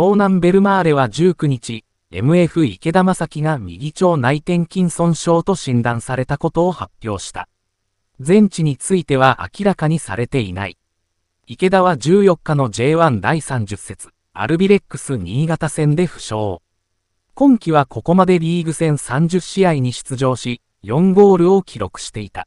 湘南ベルマーレは19日、MF 池田正樹が右腸内転筋損傷と診断されたことを発表した。全治については明らかにされていない。池田は14日の J1 第30節、アルビレックス新潟戦で負傷。今季はここまでリーグ戦30試合に出場し、4ゴールを記録していた。